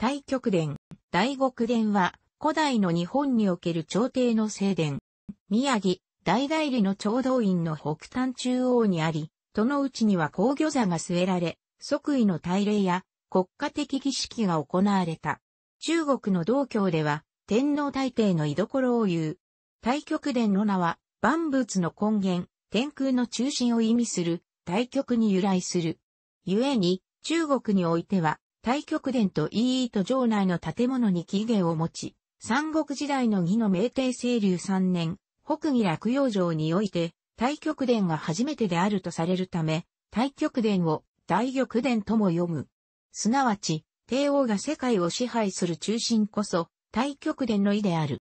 大極殿、大極殿は、古代の日本における朝廷の正殿。宮城、大代理の朝道院の北端中央にあり、都のうちには皇御座が据えられ、即位の大礼や国家的儀式が行われた。中国の道教では、天皇大帝の居所を言う。大極殿の名は、万物の根源、天空の中心を意味する、大極に由来する。故に、中国においては、太極殿と EE と城内の建物に起源を持ち、三国時代の義の明帝清流三年、北義落葉城において、太極殿が初めてであるとされるため、太極殿を大玉殿とも読む。すなわち、帝王が世界を支配する中心こそ、太極殿の意である。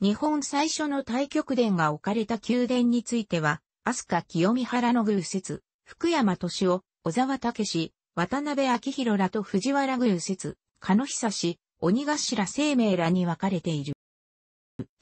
日本最初の太極殿が置かれた宮殿については、飛鳥清見原の偶説、福山敏夫、小沢武史、渡辺明宏らと藤原偶説、鹿野久氏、鬼頭生命らに分かれている。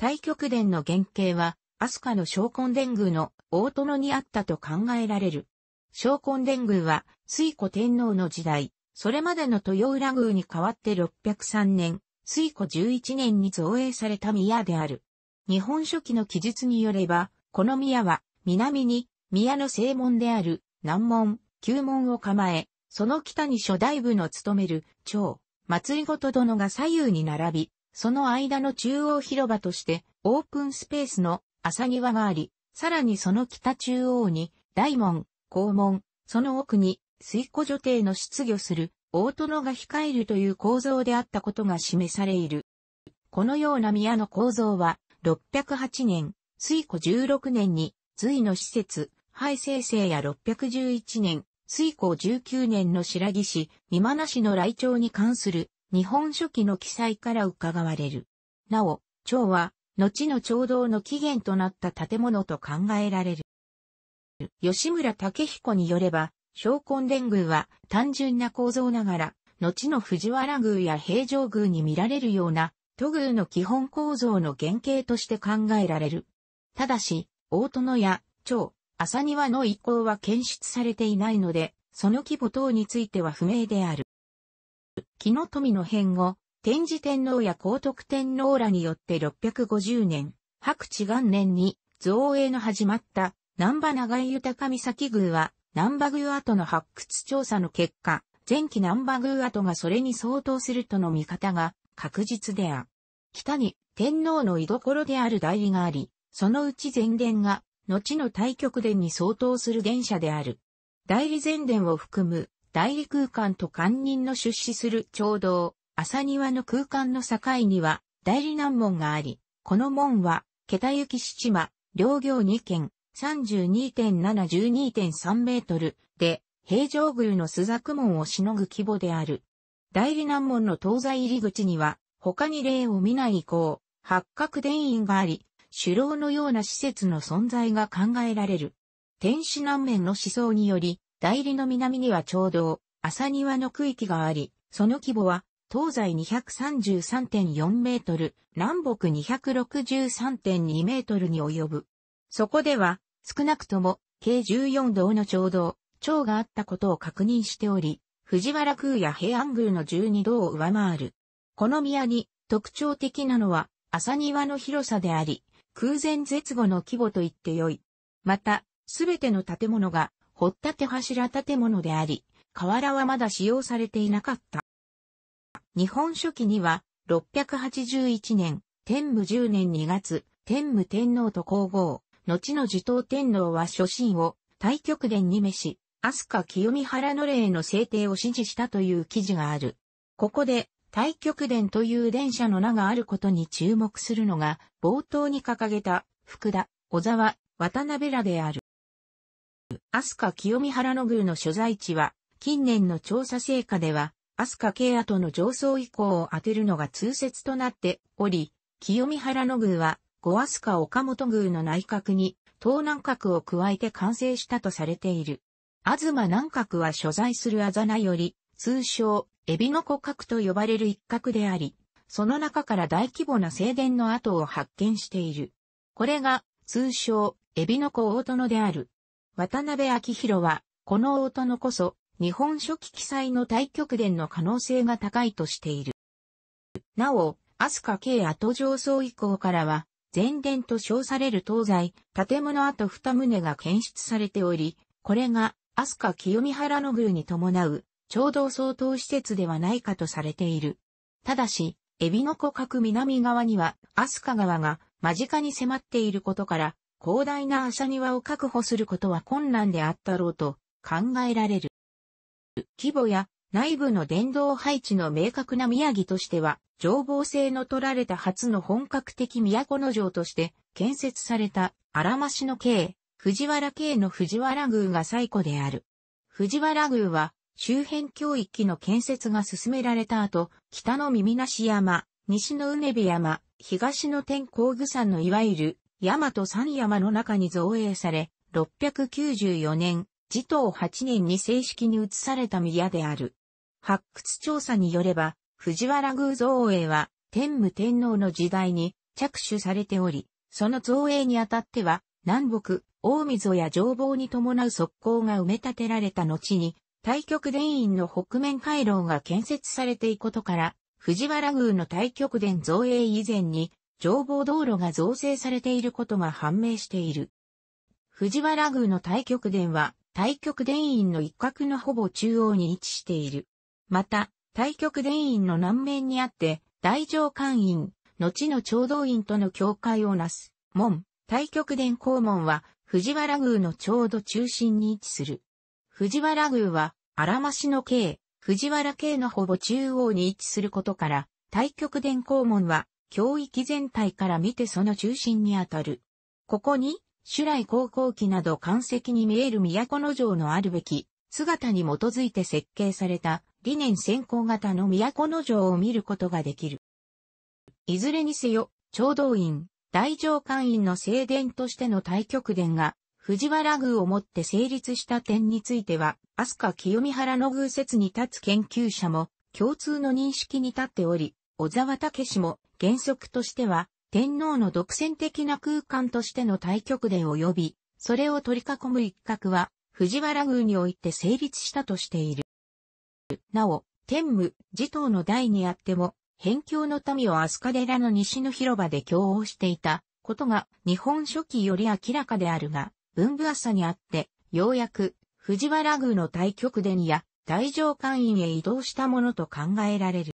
太極殿の原型は、飛鳥の昇魂伝宮の大殿にあったと考えられる。昇魂伝宮は、水古天皇の時代、それまでの豊浦宮に代わって603年、水古11年に造営された宮である。日本書紀の記述によれば、この宮は、南に、宮の正門である、南門、旧門を構え、その北に初代部の務める、長、松井ごと殿が左右に並び、その間の中央広場として、オープンスペースの朝際があり、さらにその北中央に、大門、校門、その奥に、水庫女帝の出御する、大殿が控えるという構造であったことが示されいる。このような宮の構造は、608年、水庫16年に、隋の施設、廃生成や611年、以降19年の白木市、三間名の来庁に関する日本書紀の記載から伺われる。なお、蝶は、後の町道の起源となった建物と考えられる。吉村武彦によれば、昇魂殿宮は単純な構造ながら、後の藤原宮や平城宮に見られるような、都宮の基本構造の原型として考えられる。ただし、大殿や、町、朝庭の遺構は検出されていないので、その規模等については不明である。木の富の変後、天智天皇や高徳天皇らによって650年、白地元年に造営の始まった南波長井豊岬宮は南波宮跡の発掘調査の結果、前期南波宮跡がそれに相当するとの見方が確実である。北に天皇の居所である代理があり、そのうち前殿が後の対極殿に相当する現車である。代理前殿を含む、代理空間と官人の出資するう道、朝庭の空間の境には、代理南門があり、この門は、桁行き七間、両行2軒、32.712.3メートルで、平城宮の須作門をしのぐ規模である。代理南門の東西入り口には、他に例を見ない以降、八角殿院があり、首楼のような施設の存在が考えられる。天使南面の思想により、代理の南にはう道、朝庭の区域があり、その規模は、東西233.4メートル、南北263.2メートルに及ぶ。そこでは、少なくとも、計14道のう道、町があったことを確認しており、藤原空や平安宮の12道を上回る。この宮に特徴的なのは、朝庭の広さであり、空前絶後の規模と言ってよい。また、すべての建物が、掘ったて柱建物であり、瓦はまだ使用されていなかった。日本書紀には、681年、天武10年2月、天武天皇と皇后、後の持統天皇は初心を、太極殿に召し、飛鳥清見原の霊の制定を指示したという記事がある。ここで、太極殿という電車の名があることに注目するのが、冒頭に掲げた、福田、小沢、渡辺らである。飛鳥清見原野宮の所在地は、近年の調査成果では、飛鳥系跡の上層以降を当てるのが通説となっており、清見原野宮は、五飛鳥岡本宮の内閣に、東南閣を加えて完成したとされている。東南閣は所在するあざなより、通称、エビの骨格と呼ばれる一角であり、その中から大規模な静電の跡を発見している。これが、通称、エビの子大殿である。渡辺明弘は、この大殿こそ、日本初期記載の大極伝の可能性が高いとしている。なお、飛鳥系後上層以降からは、前殿と称される東西、建物跡二棟が検出されており、これが、飛鳥清見原の宮に伴う、共同相当施設ではないかとされている。ただし、エビの湖角南側には、アスカ川が間近に迫っていることから、広大な浅庭を確保することは困難であったろうと考えられる。規模や内部の電動配置の明確な宮城としては、情報性の取られた初の本格的都の城として建設された荒しの系、藤原系の藤原宮が最古である。藤原宮は周辺教機の建設が進められた後、北の耳なし山、西のうねび山、東の天光具山のいわゆる、山と三山の中に造営され、694年、持統8年に正式に移された宮である。発掘調査によれば、藤原宮造営は、天武天皇の時代に着手されており、その造営にあたっては、南北、大溝や城防に伴う側溝が埋め立てられた後に、対極殿院の北面回廊が建設されていくことから、藤原宮の対極殿造営以前に、情報道路が造成されていることが判明している。藤原宮の対極殿は、対極殿院の一角のほぼ中央に位置している。また、対極殿院の南面にあって、大乗館院、後の長道院との境界をなす、門、対極殿公門は、藤原宮のちょうど中心に位置する。藤原宮は、荒間しの京、藤原京のほぼ中央に位置することから、太極殿公門は、教域全体から見てその中心にあたる。ここに、主来高校期など関石に見える都の城のあるべき姿に基づいて設計された理念先行型の都の城を見ることができる。いずれにせよ、長道院、大城官院の正殿としての太極殿が藤原宮をもって成立した点については、飛鳥清見原の宮説に立つ研究者も共通の認識に立っており、小沢武氏も原則としては、天皇の独占的な空間としての対極で及び、それを取り囲む一角は、藤原宮において成立したとしている。なお、天武、持統の代にあっても、辺境の民を飛鳥寺の西の広場で共応していたことが日本書紀より明らかであるが、文部朝にあって、ようやく藤原宮の大極殿や大上官院へ移動したものと考えられる。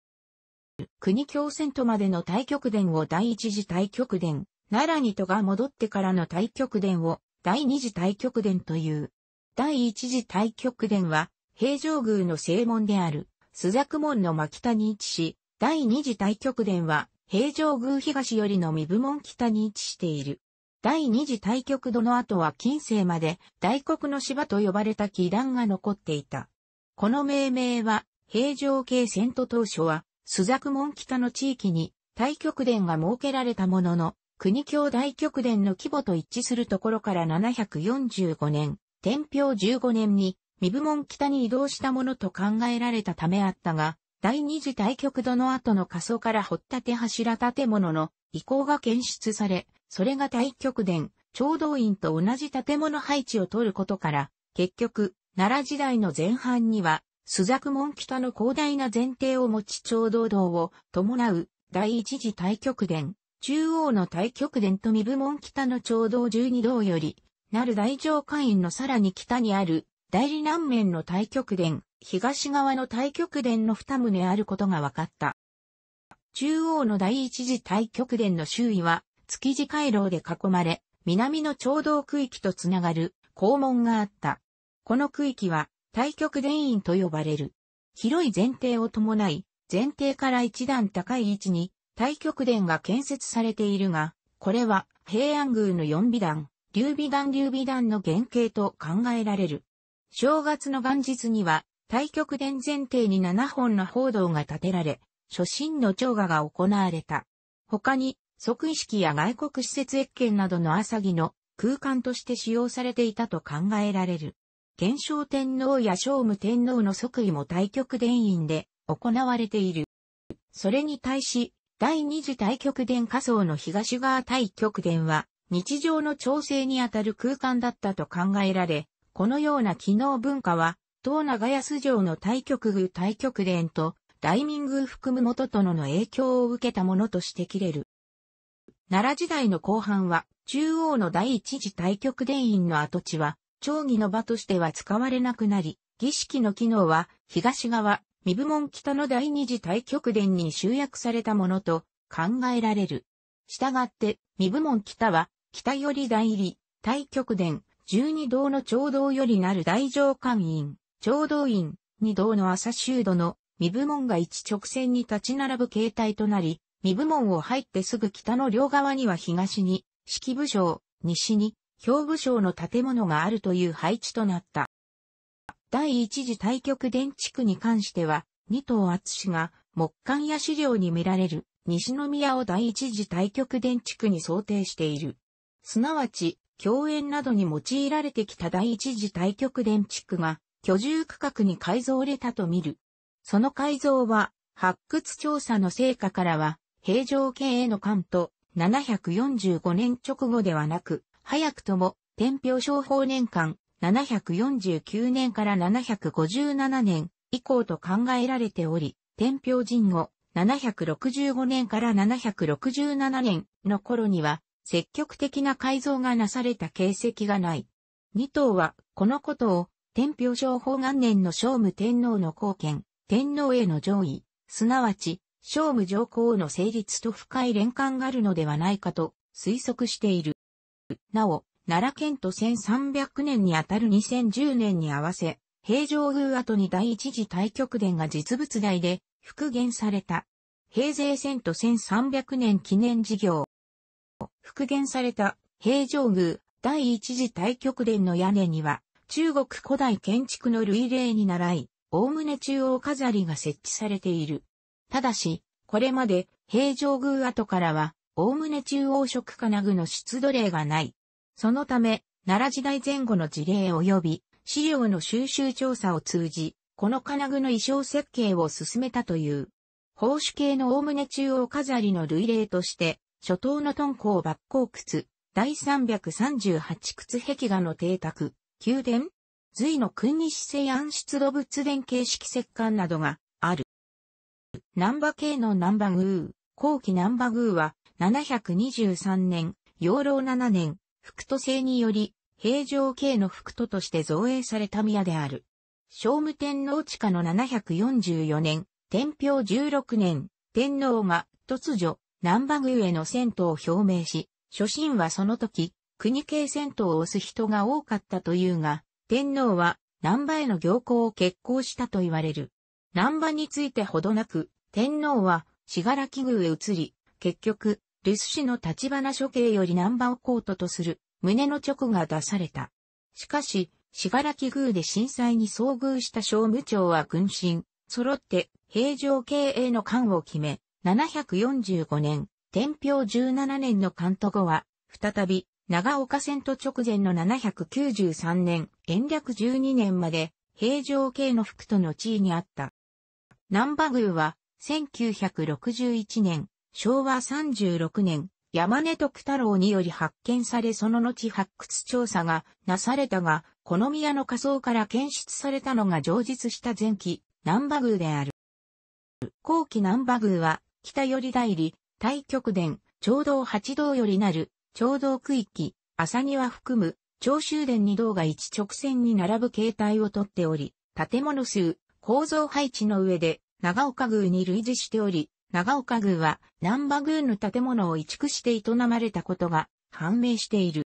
国共遷都までの大極殿を第一次大極殿、奈良に都が戻ってからの大極殿を第二次大極殿という。第一次大極殿は平城宮の正門である須雀門の真北に位置し、第二次大極殿は平城宮東よりの身部門北に位置している。第二次対局度の後は近世まで大国の芝と呼ばれた祈団が残っていた。この命名は、平城京遷都当初は、朱雀門北の地域に大極殿が設けられたものの、国境大極殿の規模と一致するところから745年、天平15年に、身部門北に移動したものと考えられたためあったが、第二次大極度の後の仮想から掘ったて柱建物の移行が検出され、それが大極殿、長道院と同じ建物配置を取ることから、結局、奈良時代の前半には、朱雀門北の広大な前提を持ち長道道を伴う第一次大極殿、中央の大極殿と身部門北の長道十二道より、なる大上官院のさらに北にある、代理南面の大極殿、東側の大極殿の二棟あることが分かった。中央の第一次大極殿の周囲は、築地回廊で囲まれ、南の町道区域とつながる校門があった。この区域は、対極田院と呼ばれる。広い前提を伴い、前提から一段高い位置に、対極殿が建設されているが、これは平安宮の四美段、劉美段劉美段の原型と考えられる。正月の元日には、対極殿前提に7本の報道が建てられ、初心の長賀が行われた。他に、即位式や外国施設越見などの浅木の空間として使用されていたと考えられる。元正天皇や聖武天皇の即位も対極殿院で行われている。それに対し、第二次対極殿仮想の東側対極殿は、日常の調整にあたる空間だったと考えられ、このような機能文化は、東長安城の対局宮対極殿と、大民宮含む元殿の影響を受けたものとして切れる。奈良時代の後半は、中央の第一次大極殿院の跡地は、町議の場としては使われなくなり、儀式の機能は、東側、身部門北の第二次大極殿に集約されたものと考えられる。したがって、身部門北は、北より代理、大極殿、十二道の長道よりなる大上官院、長道院、二道の朝修道の身部門が一直線に立ち並ぶ形態となり、身部門を入ってすぐ北の両側には東に、式部省、西に、兵部省の建物があるという配置となった。第一次対極電地区に関しては、二島厚氏が木管や資料に見られる西宮を第一次対極電地区に想定している。すなわち、共演などに用いられてきた第一次対極電地区が居住区画に改造れたと見る。その改造は、発掘調査の成果からは平城京への関と745年直後ではなく、早くとも天平商法年間749年から757年以降と考えられており、天平神後765年から767年の頃には積極的な改造がなされた形跡がない。二頭はこのことを天平商法元年の聖武天皇の貢献、天皇への上位、すなわち聖武上皇の成立と深い連関があるのではないかと推測している。なお、奈良県と1300年にあたる2010年に合わせ、平城宮跡に第一次大極殿が実物大で復元された。平成戦と1300年記念事業。復元された平城宮第一次大極殿の屋根には、中国古代建築の類例に倣い、おおむね中央飾りが設置されている。ただし、これまで平城宮跡からは、おおむね中央食金具の出土例がない。そのため、奈良時代前後の事例及び資料の収集調査を通じ、この金具の衣装設計を進めたという。宝珠系のおおむね中央飾りの類例として、初頭の敦煌抜光窟、第338窟壁画の邸宅、宮殿、隋の君西西安出土仏殿形式石棺などが南馬系の南馬宮、後期南馬宮は、723年、養老7年、福都制により、平城系の福都として造営された宮である。聖武天皇地下の744年、天平16年、天皇が突如、南馬宮への戦闘を表明し、初心はその時、国系戦闘を推す人が多かったというが、天皇は南波への行幸を決行したと言われる。南波についてほどなく、天皇は、死柄木宮へ移り、結局、留守氏の立花処刑より南波をコートとする、胸の直が出された。しかし、死柄木宮で震災に遭遇した商務長は軍神、揃って平城経営の官を決め、745年、天平17年の関東後は、再び、長岡戦と直前の793年、延暦12年まで、平城系の副都の地位にあった。南波宮は、1961年、昭和36年、山根徳太郎により発見されその後発掘調査がなされたが、この宮の仮想から検出されたのが上述した前期、南波宮である。後期南波宮は、北寄り代理、大極殿、長道八道よりなる、長道区域、朝庭含む、長州殿二道が一直線に並ぶ形態をとっており、建物数、構造配置の上で、長岡宮に類似しており、長岡宮は南波宮の建物を移築して営まれたことが判明している。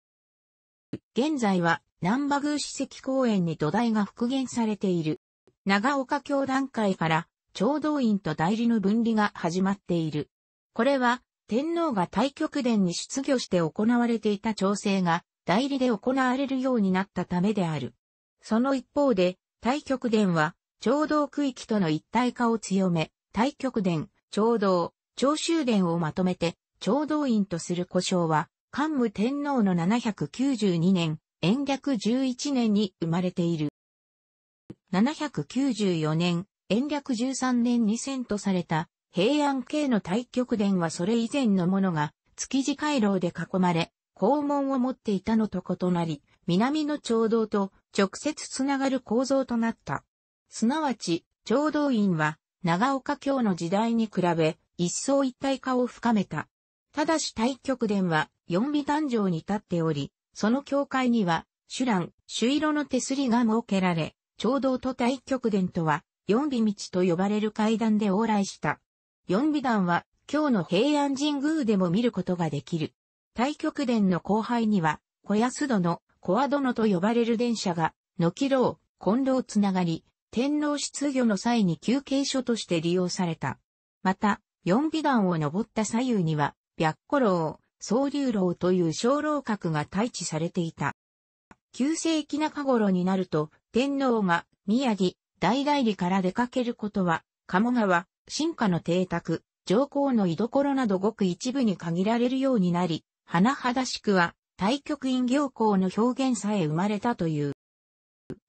現在は南波宮史跡公園に土台が復元されている。長岡教団会から調道院と代理の分離が始まっている。これは天皇が太極殿に出御して行われていた調整が代理で行われるようになったためである。その一方で太極殿は長道区域との一体化を強め、対極殿、長道、長州殿をまとめて、長道院とする故障は、桓武天皇の792年、延暦11年に生まれている。794年、延暦13年に遷とされた平安系の太極殿はそれ以前のものが築地回廊で囲まれ、肛門を持っていたのと異なり、南の長道と直接つながる構造となった。すなわち、聴導院は、長岡京の時代に比べ、一層一体化を深めた。ただし太極殿は、四尾壇上に立っており、その境界には、主蘭、朱色の手すりが設けられ、聴導と太極殿とは、四尾道と呼ばれる階段で往来した。四尾壇は、京の平安神宮でも見ることができる。太極殿の後輩には、小安殿、小和殿と呼ばれる電車が、軒楼、近楼つながり、天皇出御の際に休憩所として利用された。また、四美岩を登った左右には、白虎楼、総流楼という小楼閣が待置されていた。旧世紀中頃になると、天皇が宮城、大代理から出かけることは、鴨川、進化の邸宅、上皇の居所などごく一部に限られるようになり、甚だしくは、対局院行幸の表現さえ生まれたという。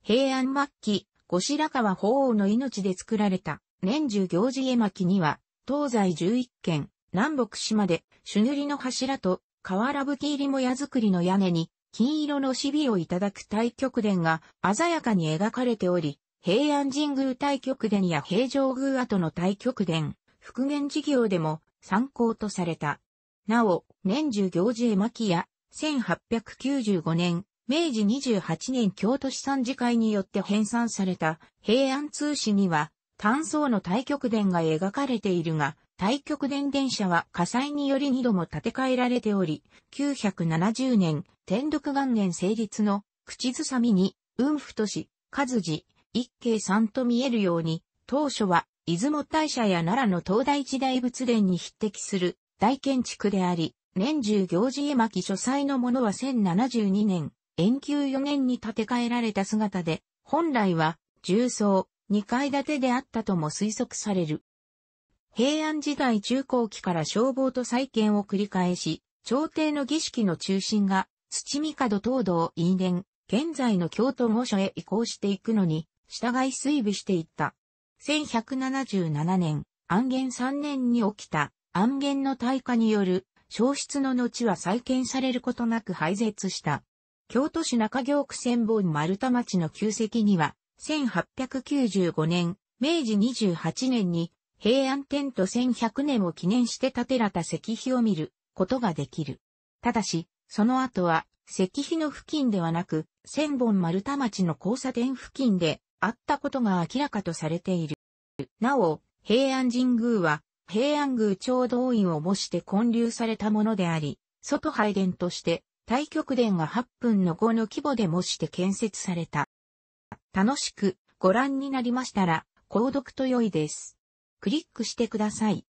平安末期、後白河法皇の命で作られた年中行事絵巻には、東西11軒、南北島で、朱塗りの柱と、瓦吹入りも屋作りの屋根に、金色のシビをいただく太極殿が鮮やかに描かれており、平安神宮太極殿や平城宮跡の太極殿、復元事業でも参考とされた。なお、年中行事絵巻や、1895年、明治28年京都市参事会によって編纂された平安通史には、単相の太極殿が描かれているが、太極殿電車は火災により二度も建て替えられており、970年、天禄元年成立の口ずさみに、雲府都市、数字、一景さんと見えるように、当初は出雲大社や奈良の東大寺大仏殿に匹敵する大建築であり、年中行事絵巻書斎のものは1072年、延久4年に建て替えられた姿で、本来は重層、2階建てであったとも推測される。平安時代中後期から消防と再建を繰り返し、朝廷の儀式の中心が、土帝東道院殿、現在の京都御所へ移行していくのに、従い推備していった。1177年、安元3年に起きた、安元の大火による、消失の後は再建されることなく廃絶した。京都市中京区千本丸田町の旧跡には、1895年、明治28年に、平安天と1100年を記念して建てられた石碑を見ることができる。ただし、その後は、石碑の付近ではなく、千本丸田町の交差点付近であったことが明らかとされている。なお、平安神宮は、平安宮長道院を模して建立されたものであり、外拝殿として太極殿が8分の5の規模で模して建設された。楽しくご覧になりましたら、購読と良いです。クリックしてください。